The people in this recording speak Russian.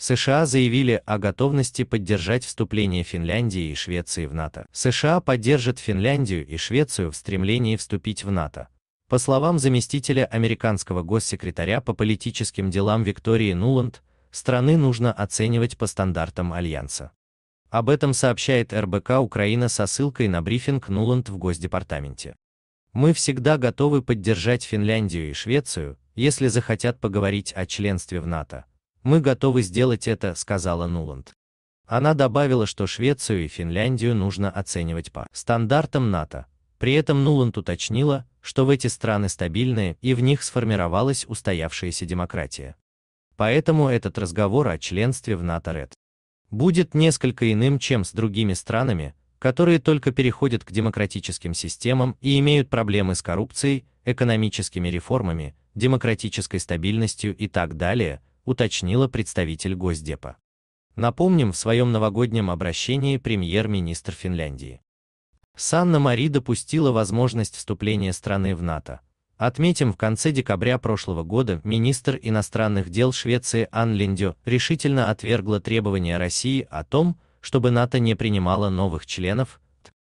США заявили о готовности поддержать вступление Финляндии и Швеции в НАТО. США поддержат Финляндию и Швецию в стремлении вступить в НАТО. По словам заместителя американского госсекретаря по политическим делам Виктории Нуланд, страны нужно оценивать по стандартам Альянса. Об этом сообщает РБК Украина со ссылкой на брифинг Нуланд в Госдепартаменте. Мы всегда готовы поддержать Финляндию и Швецию, если захотят поговорить о членстве в НАТО, мы готовы сделать это, сказала Нуланд. Она добавила, что Швецию и Финляндию нужно оценивать по стандартам НАТО. При этом Нуланд уточнила, что в эти страны стабильные и в них сформировалась устоявшаяся демократия. Поэтому этот разговор о членстве в НАТО РЭД будет несколько иным, чем с другими странами, которые только переходят к демократическим системам и имеют проблемы с коррупцией, экономическими реформами, демократической стабильностью и так далее, уточнила представитель Госдепа. Напомним, в своем новогоднем обращении премьер-министр Финляндии. Санна Мари допустила возможность вступления страны в НАТО. Отметим, в конце декабря прошлого года министр иностранных дел Швеции Ан Линдё решительно отвергла требования России о том, чтобы НАТО не принимало новых членов,